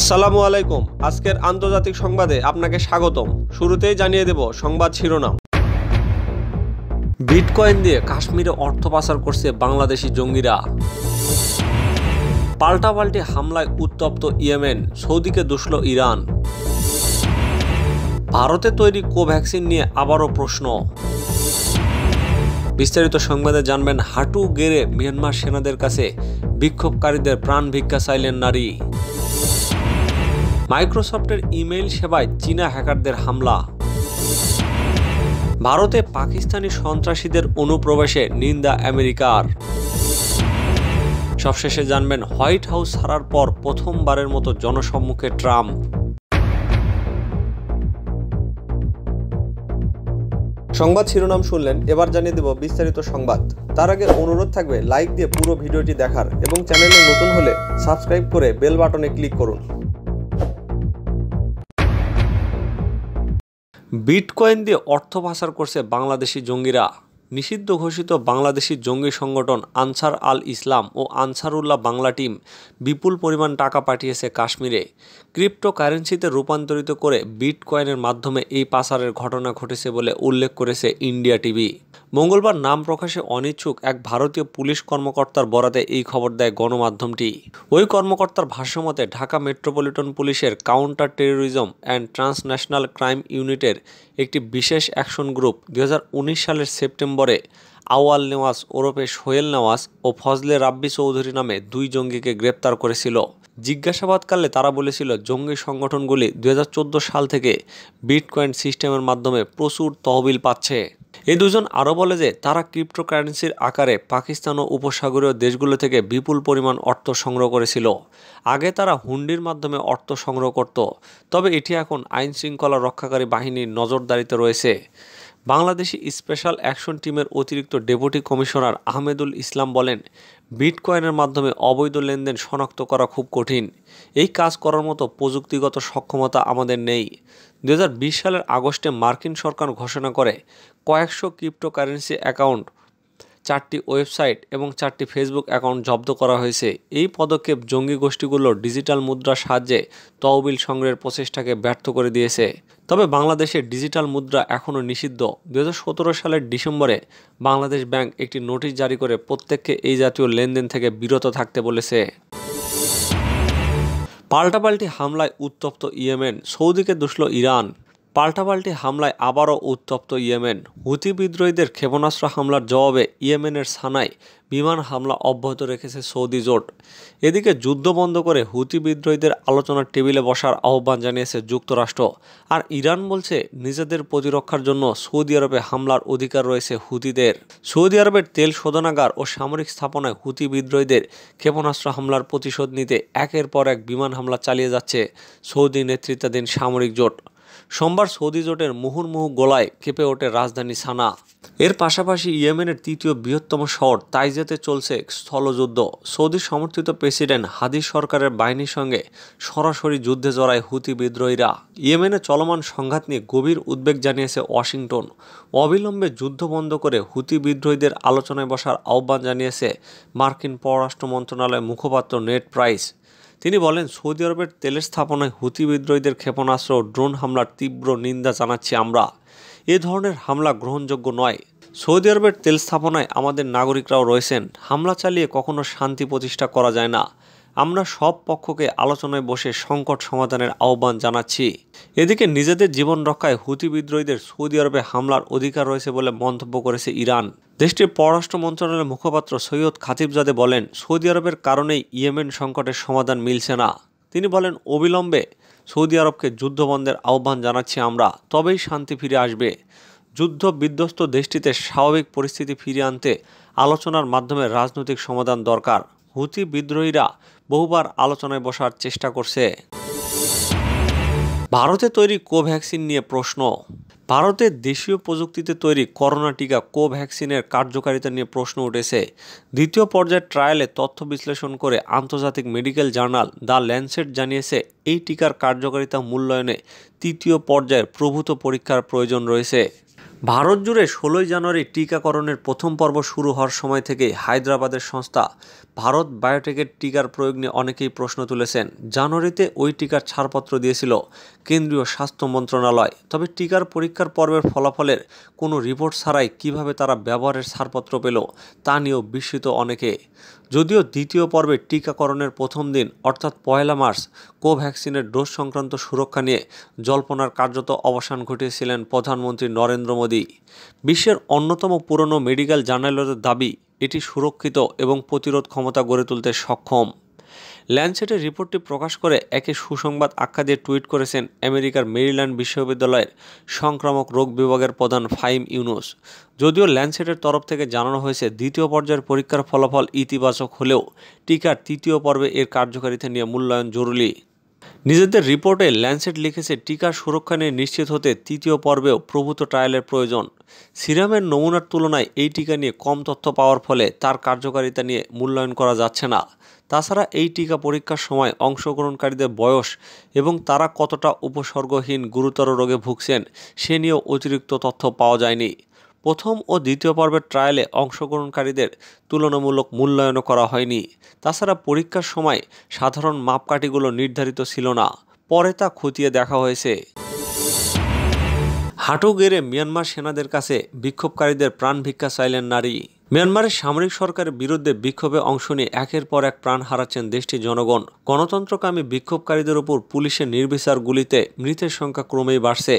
আসসালামু আলাইকুম আজকের আন্তর্জাতিক সংবাদে আপনাকে স্বাগতম শুরুতেই জানিয়ে দেব সংবাদ শিরোনাম বিটকয়েন দিয়ে কাশ্মীরে অর্থ পাচার করছে বাংলাদেশি জঙ্গিরা পাল্টাপাল্টি হামলায় উত্তপ্ত ইয়েমেন সৌদিকে দুষল ইরান ভারতে তৈরি কোভ্যাক্সিন নিয়ে আবারও প্রশ্ন বিস্তারিত সংবাদে জানবেন হাঁটু গেড়ে মিয়ানমার সেনাদের কাছে বিক্ষোভকারীদের প্রাণ ভিক্ষা চাইলেন নারী মাইক্রোসফটের ইমেইল সেবায় চীনা হ্যাকারদের হামলা ভারতে পাকিস্তানি সন্ত্রাসীদের অনুপ্রবেশে নিন্দা আমেরিকার সবশেষে জানবেন হোয়াইট হাউস ছাড়ার পর প্রথমবারের মতো জনসম্মুখে ট্রাম্প সংবাদ শিরোনাম শুনলেন এবার জানিয়ে দেব বিস্তারিত সংবাদ তার আগে অনুরোধ থাকবে লাইক দিয়ে পুরো ভিডিওটি দেখার এবং চ্যানেলে নতুন হলে সাবস্ক্রাইব করে বেল বাটনে ক্লিক করুন বিটকয়েন দিয়ে অর্থ পাচার করছে বাংলাদেশি জঙ্গিরা নিষিদ্ধ ঘোষিত বাংলাদেশি জঙ্গি সংগঠন আনসার আল ইসলাম ও আনসারুল্লাহ বাংলা টিম বিপুল পরিমাণ টাকা পাঠিয়েছে কাশ্মীরে ক্রিপ্টো কারেন্সিতে রূপান্তরিত করে বিটকয়েনের মাধ্যমে এই পাচারের ঘটনা ঘটেছে বলে উল্লেখ করেছে ইন্ডিয়া টিভি মঙ্গলবার নাম প্রকাশে অনিচ্ছুক এক ভারতীয় পুলিশ কর্মকর্তার বরাতে এই খবর দেয় গণমাধ্যমটি ওই কর্মকর্তার ভাষ্যমতে ঢাকা মেট্রোপলিটন পুলিশের counter terrorism and transnational crime ইউনিটের একটি বিশেষ অ্যাকশন গ্রুপ দু সালের সেপ্টেম্বর নম্বরে আওয়াল নেওয়াজ ওরফে সোহেল নেওয়াজ ও ফজলে রাব্বি চৌধুরী নামে দুই জঙ্গিকে গ্রেপ্তার করেছিল জিজ্ঞাসাবাদকালে তারা বলেছিল জঙ্গি সংগঠনগুলি দু সাল থেকে বিটকয়েন সিস্টেমের মাধ্যমে প্রচুর তহবিল পাচ্ছে এই দুজন আরও বলে যে তারা ক্রিপ্টোকারেন্সির আকারে পাকিস্তান ও উপসাগরীয় দেশগুলো থেকে বিপুল পরিমাণ অর্থ সংগ্রহ করেছিল আগে তারা হুন্ডির মাধ্যমে অর্থ সংগ্রহ করত তবে এটি এখন আইন শৃঙ্খলা রক্ষাকারী বাহিনীর নজরদারিতে রয়েছে বাংলাদেশি স্পেশাল অ্যাকশন টিমের অতিরিক্ত ডেপুটি কমিশনার আহমেদুল ইসলাম বলেন বিটকয়েনের মাধ্যমে অবৈধ লেনদেন শনাক্ত করা খুব কঠিন এই কাজ করার মতো প্রযুক্তিগত সক্ষমতা আমাদের নেই দু সালের আগস্টে মার্কিন সরকার ঘোষণা করে কয়েকশো ক্রিপ্টোকারেন্সি অ্যাকাউন্ট চারটি ওয়েবসাইট এবং চারটি ফেসবুক অ্যাকাউন্ট জব্দ করা হয়েছে এই পদক্ষেপ জঙ্গি গোষ্ঠীগুলোর ডিজিটাল মুদ্রার সাহায্যে তহবিল সংগ্রহের প্রচেষ্টাকে ব্যর্থ করে দিয়েছে তবে বাংলাদেশে ডিজিটাল মুদ্রা এখনও নিষিদ্ধ দু সালের ডিসেম্বরে বাংলাদেশ ব্যাংক একটি নোটিশ জারি করে প্রত্যেককে এই জাতীয় লেনদেন থেকে বিরত থাকতে বলেছে পাল্টাপাল্টি হামলায় উত্তপ্ত ইয়েমেন সৌদিকে দুষল ইরান পাল্টাপাল্টি হামলায় আবারও উত্তপ্ত ইয়েমেন হুতি বিদ্রোহীদের ক্ষেপণাস্ত্র হামলার জবাবে ইয়েমেনের সানায় বিমান হামলা অব্যাহত রেখেছে সৌদি জোট এদিকে যুদ্ধ বন্ধ করে হুতি বিদ্রোহীদের আলোচনার টেবিলে বসার আহ্বান জানিয়েছে যুক্তরাষ্ট্র আর ইরান বলছে নিজেদের প্রতিরক্ষার জন্য সৌদি আরবে হামলার অধিকার রয়েছে হুতিদের সৌদি আরবের তেল শোধনাগার ও সামরিক স্থাপনায় হুতি বিদ্রোহীদের ক্ষেপণাস্ত্র হামলার প্রতিশোধ নিতে একের পর এক বিমান হামলা চালিয়ে যাচ্ছে সৌদি নেতৃত্বাধীন সামরিক জোট সোমবার সৌদি জোটের মুহুর্মুহু গোলায় কেঁপে ওঠে রাজধানী সানা এর পাশাপাশি ইয়েমেনের তৃতীয় বৃহত্তম শহর তাইজেতে চলছে স্থলযুদ্ধ সৌদি সমর্থিত প্রেসিডেন্ট হাদি সরকারের বাহিনীর সঙ্গে সরাসরি যুদ্ধে জড়ায় হুতি বিদ্রোহীরা ইয়েমেনে চলমান সংঘাত নিয়ে গভীর উদ্বেগ জানিয়েছে ওয়াশিংটন অবিলম্বে যুদ্ধ বন্ধ করে হুতি বিদ্রোহীদের আলোচনায় বসার আহ্বান জানিয়েছে মার্কিন পররাষ্ট্র মন্ত্রণালয়ের মুখপাত্র নেট প্রাইস তিনি বলেন সৌদি আরবের তেলের স্থাপনায় হুতি বিদ্রোহীদের ক্ষেপণাস্ত্র ও ড্রোন হামলার তীব্র নিন্দা জানাচ্ছি আমরা এ ধরনের হামলা গ্রহণযোগ্য নয় সৌদি আরবের তেল স্থাপনায় আমাদের নাগরিকরাও রয়েছেন হামলা চালিয়ে কখনো শান্তি প্রতিষ্ঠা করা যায় না আমরা সব পক্ষকে আলোচনায় বসে সংকট সমাধানের আহ্বান জানাচ্ছি এদিকে নিজেদের জীবন রক্ষায় হুতি বিদ্রোহীদের সৌদি আরবে হামলার অধিকার রয়েছে বলে মন্তব্য করেছে ইরান দেশটির পররাষ্ট্র মন্ত্রণালয়ের মুখপাত্র সৈয়দ খাতিবজাদে বলেন সৌদি আরবের কারণেই ইয়েমেন সংকটের সমাধান মিলছে না তিনি বলেন অবিলম্বে সৌদি আরবকে যুদ্ধবন্ধের আহ্বান জানাচ্ছি আমরা তবেই শান্তি ফিরে আসবে যুদ্ধ বিধ্বস্ত দেশটিতে স্বাভাবিক পরিস্থিতি ফিরিয়ে আনতে আলোচনার মাধ্যমে রাজনৈতিক সমাধান দরকার হুতি বিদ্রোহীরা বহুবার আলোচনায় বসার চেষ্টা করছে ভারতে তৈরি কোভ্যাক্সিন নিয়ে প্রশ্ন ভারতের দেশীয় প্রযুক্তিতে তৈরি করোনা টিকা কোভ্যাক্সিনের কার্যকারিতা নিয়ে প্রশ্ন উঠেছে দ্বিতীয় পর্যায়ের ট্রায়ালে তথ্য বিশ্লেষণ করে আন্তর্জাতিক মেডিকেল জার্নাল দ্য ল্যান্সেট জানিয়েছে এই টিকার কার্যকারিতা মূল্যায়নে তৃতীয় পর্যায়ের প্রভূত পরীক্ষার প্রয়োজন রয়েছে ভারত জুড়ে ষোলোই জানুয়ারি টিকাকরণের প্রথম পর্ব শুরু হওয়ার সময় থেকে হায়দ্রাবাদের সংস্থা ভারত বায়োটেকের টিকার প্রয়োগ নিয়ে অনেকেই প্রশ্ন তুলেছেন জানুয়ারিতে ওই টিকার ছাড়পত্র দিয়েছিল কেন্দ্রীয় স্বাস্থ্য মন্ত্রণালয় তবে টিকার পরীক্ষার পর্বের ফলাফলের কোনো রিপোর্ট ছাড়াই কিভাবে তারা ব্যবহারের ছাড়পত্র পেল তা নিয়েও বিস্মিত অনেকে যদিও দ্বিতীয় পর্বে টিকাকরণের প্রথম দিন অর্থাৎ পয়লা মার্চ কোভ্যাক্সিনের ডোজ সংক্রান্ত সুরক্ষা নিয়ে জল্পনার কার্যত অবসান ঘটিয়েছিলেন প্রধানমন্ত্রী নরেন্দ্র মোদী বিশ্বের অন্যতম পুরনো মেডিকেল জার্নালের দাবি এটি সুরক্ষিত এবং প্রতিরোধ ক্ষমতা গড়ে তুলতে সক্ষম ল্যান্ডসেটের রিপোর্টটি প্রকাশ করে একে সুসংবাদ আখ্যা দিয়ে টুইট করেছেন আমেরিকার মেরিল্যান্ড বিশ্ববিদ্যালয়ের সংক্রামক রোগ বিভাগের প্রধান ফাইম ইউনুস যদিও ল্যান্ডসেটের তরফ থেকে জানানো হয়েছে দ্বিতীয় পর্যায়ের পরীক্ষার ফলাফল ইতিবাচক হলেও টিকার তৃতীয় পর্বে এর কার্যকারিতা নিয়ে মূল্যায়ন জরুরি নিজেদের রিপোর্টে ল্যান্সেট লিখেছে টিকা সুরক্ষা নিয়ে নিশ্চিত হতে তৃতীয় পর্বেও প্রভূত ট্রায়ালের প্রয়োজন সিরামের নমুনার তুলনায় এই টিকা নিয়ে কম তথ্য পাওয়ার ফলে তার কার্যকারিতা নিয়ে মূল্যায়ন করা যাচ্ছে না তাছাড়া এই টিকা পরীক্ষার সময় অংশগ্রহণকারীদের বয়স এবং তারা কতটা উপসর্গহীন গুরুতর রোগে ভুগছেন সে নিয়েও অতিরিক্ত তথ্য পাওয়া যায়নি প্রথম ও দ্বিতীয় পর্বের ট্রায়ালে অংশগ্রহণকারীদের তুলনামূলক মূল্যায়নও করা হয়নি তাছাড়া পরীক্ষার সময় সাধারণ মাপকাঠিগুলো নির্ধারিত ছিল না পরে তা খতিয়ে দেখা হয়েছে হাঁটু গেড়ে মিয়ানমার সেনাদের কাছে বিক্ষোভকারীদের প্রাণ ভিক্ষা চাইলেন নারী মিয়ানমারের সামরিক সরকারের বিরুদ্ধে বিক্ষোভে অংশ নিয়ে একের পর এক প্রাণ হারাচ্ছেন দেশটির জনগণ গণতন্ত্রকামী বিক্ষোভকারীদের উপর পুলিশের নির্বিচার গুলিতে মৃতের সংখ্যা ক্রমেই বাড়ছে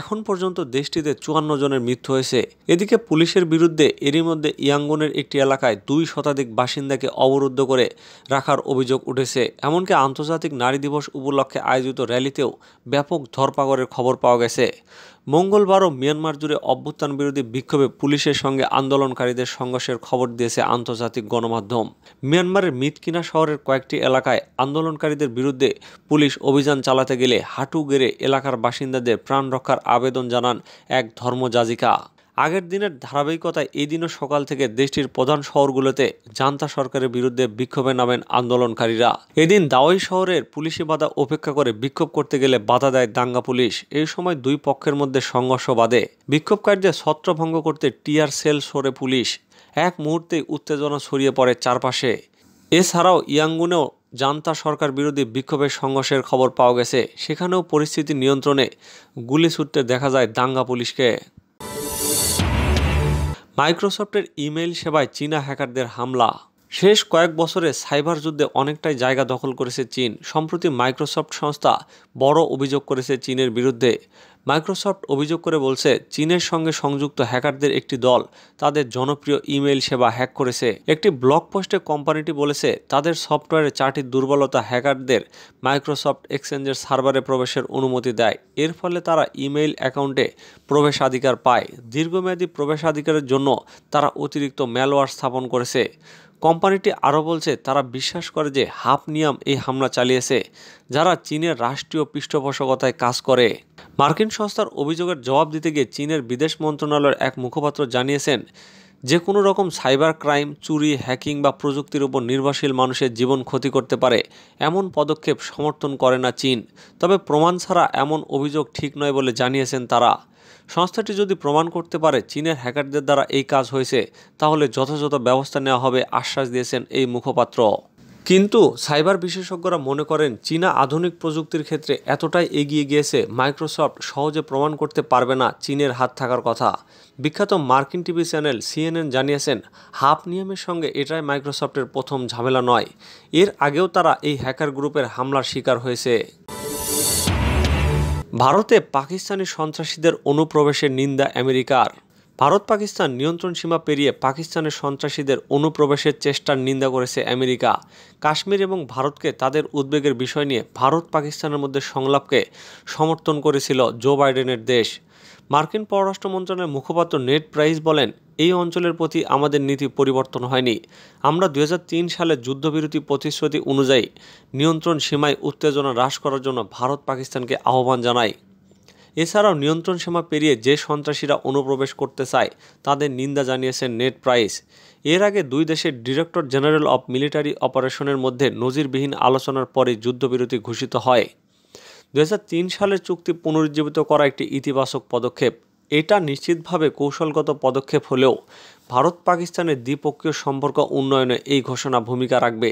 এখন পর্যন্ত দেশটিতে চুয়ান্ন জনের মৃত্যু হয়েছে এদিকে পুলিশের বিরুদ্ধে এরই মধ্যে ইয়াঙ্গনের একটি এলাকায় দুই শতাধিক বাসিন্দাকে অবরুদ্ধ করে রাখার অভিযোগ উঠেছে এমনকি আন্তর্জাতিক নারী দিবস উপলক্ষে আয়োজিত র্যালিতেও ব্যাপক ধরপাগড়ের খবর পাওয়া গেছে মঙ্গলবারও মিয়ানমার জুড়ে অভ্যুত্থান বিরোধী বিক্ষোভে পুলিশের সঙ্গে আন্দোলনকারীদের সংঘর্ষের খবর দিয়েছে আন্তর্জাতিক গণমাধ্যম মিয়ানমারের মিতকিনা শহরের কয়েকটি এলাকায় আন্দোলনকারীদের বিরুদ্ধে পুলিশ অভিযান চালাতে গেলে হাঁটু গেড়ে এলাকার বাসিন্দাদের প্রাণ রক্ষার আবেদন জানান এক ধর্মযাজিকা আগের দিনের ধারাবাহিকতায় এই দিনও সকাল থেকে দেশটির প্রধান শহরগুলোতে জান্তা সরকারের বিরুদ্ধে বিক্ষোভে নামেন আন্দোলনকারীরা এদিন দাওয়াই শহরের পুলিশি বাধা উপেক্ষা করে বিক্ষোভ করতে গেলে বাধা দেয় দাঙ্গা পুলিশ এই সময় দুই পক্ষের মধ্যে সংঘর্ষ বাধে বিক্ষোভকারীদের ছত্রভঙ্গ করতে টিয়ার সেল সরে পুলিশ এক মুহূর্তে উত্তেজনা ছড়িয়ে পড়ে চারপাশে এছাড়াও ইয়াঙ্গুনেও জান্তা সরকার বিরোধী বিক্ষোভের সংঘর্ষের খবর পাওয়া গেছে সেখানেও পরিস্থিতি নিয়ন্ত্রণে গুলি ছুটতে দেখা যায় দাঙ্গা পুলিশকে মাইক্রোসফটের ইমেইল সেবায় চীনা হ্যাকারদের হামলা শেষ কয়েক বছরে সাইবার যুদ্ধে অনেকটাই জায়গা দখল করেছে চীন সম্প্রতি মাইক্রোসফট সংস্থা বড় অভিযোগ করেছে চীনের বিরুদ্ধে মাইক্রোসফট অভিযোগ করে বলছে চীনের সঙ্গে সংযুক্ত হ্যাকারদের একটি দল তাদের জনপ্রিয় ইমেইল সেবা হ্যাক করেছে একটি ব্লগ পোস্টে কোম্পানিটি বলেছে তাদের সফটওয়্যারে চারটি দুর্বলতা হ্যাকারদের মাইক্রোসফট এক্সচেঞ্জের সার্ভারে প্রবেশের অনুমতি দেয় এর ফলে তারা ইমেইল অ্যাকাউন্টে প্রবেশাধিকার পায় দীর্ঘমেয়াদী প্রবেশাধিকারের জন্য তারা অতিরিক্ত ম্যালওয়ার স্থাপন করেছে কোম্পানিটি আরও বলছে তারা বিশ্বাস করে যে হাফ নিয়ম এই হামলা চালিয়েছে যারা চীনের রাষ্ট্রীয় পৃষ্ঠপোষকতায় কাজ করে মার্কিন সংস্থার অভিযোগের জবাব দিতে গিয়ে চীনের বিদেশ মন্ত্রণালয়ের এক মুখপাত্র জানিয়েছেন যে কোনো রকম সাইবার ক্রাইম চুরি হ্যাকিং বা প্রযুক্তির উপর নির্ভরশীল মানুষের জীবন ক্ষতি করতে পারে এমন পদক্ষেপ সমর্থন করে না চীন তবে প্রমাণ ছাড়া এমন অভিযোগ ঠিক নয় বলে জানিয়েছেন তারা সংস্থাটি যদি প্রমাণ করতে পারে চীনের হ্যাকারদের দ্বারা এই কাজ হয়েছে তাহলে যথাযথ ব্যবস্থা নেওয়া হবে আশ্বাস দিয়েছেন এই মুখপাত্র কিন্তু সাইবার বিশেষজ্ঞরা মনে করেন চীনা আধুনিক প্রযুক্তির ক্ষেত্রে এতটাই এগিয়ে গিয়েছে মাইক্রোসফট সহজে প্রমাণ করতে পারবে না চীনের হাত থাকার কথা বিখ্যাত মার্কিন টিভি চ্যানেল সিএনএন জানিয়েছেন হাফ নিয়মের সঙ্গে এটাই মাইক্রোসফটের প্রথম ঝামেলা নয় এর আগেও তারা এই হ্যাকার গ্রুপের হামলার শিকার হয়েছে ভারতে পাকিস্তানি সন্ত্রাসীদের অনুপ্রবেশের নিন্দা আমেরিকার ভারত পাকিস্তান নিয়ন্ত্রণ সীমা পেরিয়ে পাকিস্তানের সন্ত্রাসীদের অনুপ্রবেশের চেষ্টার নিন্দা করেছে আমেরিকা কাশ্মীর এবং ভারতকে তাদের উদ্বেগের বিষয় নিয়ে ভারত পাকিস্তানের মধ্যে সংলাপকে সমর্থন করেছিল জো বাইডেনের দেশ মার্কিন পররাষ্ট্র মন্ত্রণালয়ের মুখপাত্র নেট প্রাইস বলেন এই অঞ্চলের প্রতি আমাদের নীতি পরিবর্তন হয়নি আমরা দু সালে যুদ্ধবিরতি প্রতিশ্রুতি অনুযায়ী নিয়ন্ত্রণ সীমায় উত্তেজনা হ্রাস করার জন্য ভারত পাকিস্তানকে আহ্বান জানাই এছাড়াও নিয়ন্ত্রণ সীমা পেরিয়ে যে সন্ত্রাসীরা অনুপ্রবেশ করতে চায় তাদের নিন্দা জানিয়েছেন নেট প্রাইস এর আগে দুই দেশের ডিরেক্টর জেনারেল অব মিলিটারি অপারেশনের মধ্যে নজিরবিহীন আলোচনার পরে যুদ্ধবিরতি ঘোষিত হয় দু সালের চুক্তি পুনরুজ্জীবিত করা একটি ইতিবাচক পদক্ষেপ এটা নিশ্চিতভাবে কৌশলগত পদক্ষেপ হলেও ভারত পাকিস্তানের দ্বিপক্ষীয় সম্পর্ক উন্নয়নে এই ঘোষণা ভূমিকা রাখবে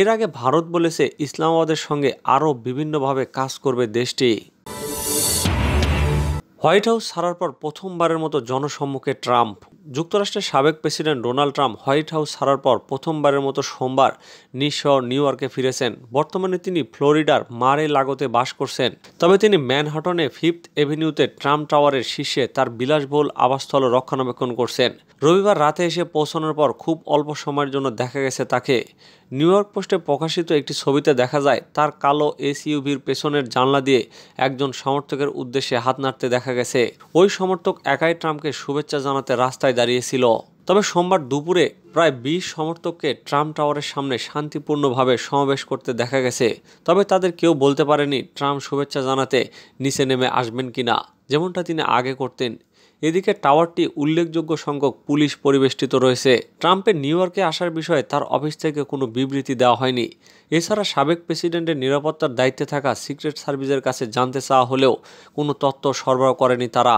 এর আগে ভারত বলেছে ইসলামাবাদের সঙ্গে আরও বিভিন্নভাবে কাজ করবে দেশটি হোয়াইট হাউস ছাড়ার পর প্রথমবারের মতো জনসম্মুখে ট্রাম্প যুক্তরাষ্ট্রের সাবেক president Donald Trump White House ছাড়ার পর প্রথমবারের মতো সোমবার নিঃস নিউ ইয়র্কে ফিরেছেন বর্তমানে তিনি ফ্লোরিডার মারে লাগোতে বাস করছেন তবে তিনি ম্যানহাটনে ফিফথ এভিনিউতে ট্রাম্প টাওয়ারের শীর্ষে তার বিলাসবহুল আবাসস্থল রক্ষণাবেক্ষণ করছেন রবিবার রাতে এসে পৌঁছানোর পর খুব অল্প সময়ের জন্য দেখা গেছে তাকে নিউ ইয়র্ক পোস্টে প্রকাশিত একটি ছবিতে দেখা যায় তার কালো এসইউভির পেছনের জানলা দিয়ে একজন সমর্থকের উদ্দেশ্যে হাত নাড়তে দেখা গেছে ওই সমর্থক একাই ট্রাম্পকে শুভেচ্ছা জানাতে রাস্তায় দাঁড়িয়েছিল তবে সোমবার দুপুরে প্রায় বিশ সমর্থককে ট্রাম্প টাওয়ারের সামনে শান্তিপূর্ণভাবে সমাবেশ করতে দেখা গেছে তবে তাদের কেউ বলতে পারেনি ট্রাম্প শুভেচ্ছা জানাতে নিচে নেমে আসবেন কিনা যেমনটা তিনি আগে করতেন এদিকে টাওয়ারটি উল্লেখযোগ্য সংখ্যক পুলিশ পরিবেষ্টিত রয়েছে ট্রাম্পের নিউ ইয়র্কে আসার বিষয়ে তার অফিস থেকে কোনো বিবৃতি দেওয়া হয়নি এছাড়া সাবেক প্রেসিডেন্টের নিরাপত্তার দায়িত্বে থাকা সিক্রেট সার্ভিসের কাছে জানতে চাওয়া হলেও কোনো তথ্য সরবরাহ করেনি তারা